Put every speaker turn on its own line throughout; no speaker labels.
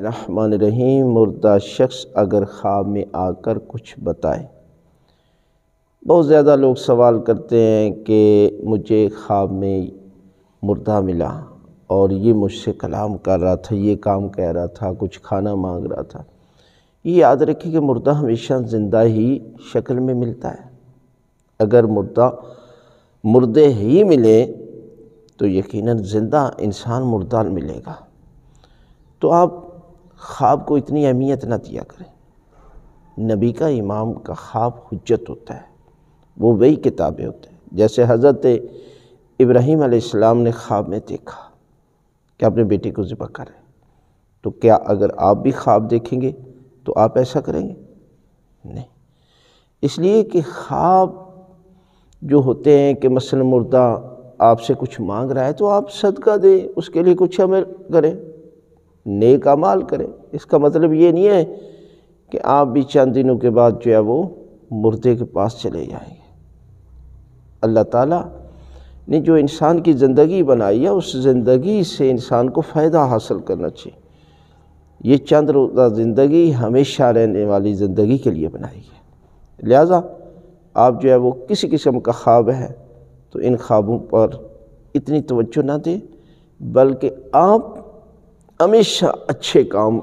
रहमान रहीम मुर्दा शख्स अगर ख्वाब में आकर कुछ बताए बहुत ज़्यादा लोग सवाल करते हैं कि मुझे ख्वाब में मुर्दा मिला और ये मुझसे कलाम कर रहा था ये काम कह रहा था कुछ खाना मांग रहा था ये याद रखिए कि मुर्दा हमेशा ज़िंदा ही शक्ल में मिलता है अगर मुर्दा मुर्दे ही मिले तो यकीनन ज़िंदा इंसान मुर्दा मिलेगा तो आप ख्वाब को इतनी अहमियत ना दिया करें नबी का इमाम का ख्वाब हजत होता है वो वही किताबें होते हैं जैसे हज़रत इब्राहीम आसमाम ने ख्वाब में देखा कि अपने बेटे को ज़िबा करें तो क्या अगर आप भी ख्वाब देखेंगे तो आप ऐसा करेंगे नहीं इसलिए कि ख्वाब जो होते हैं कि मसल मुर्दा आपसे कुछ मांग रहा है तो आप सदका दें उसके लिए कुछ अमल करें नेक अमाल करें इसका मतलब ये नहीं है कि आप भी चंद दिनों के बाद जो है वो मुर्दे के पास चले जाएंगे अल्लाह ताला ने जो इंसान की ज़िंदगी बनाई है उस ज़िंदगी से इंसान को फ़ायदा हासिल करना चाहिए ये चंद रोज़ा ज़िंदगी हमेशा रहने वाली ज़िंदगी के लिए बनाई है लिहाजा आप जो है वो किसी किस्म का ख्वाब है तो इन ख्वाबों पर इतनी तवज्जो ना दें बल्कि आप हमेशा अच्छे काम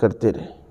करते रहें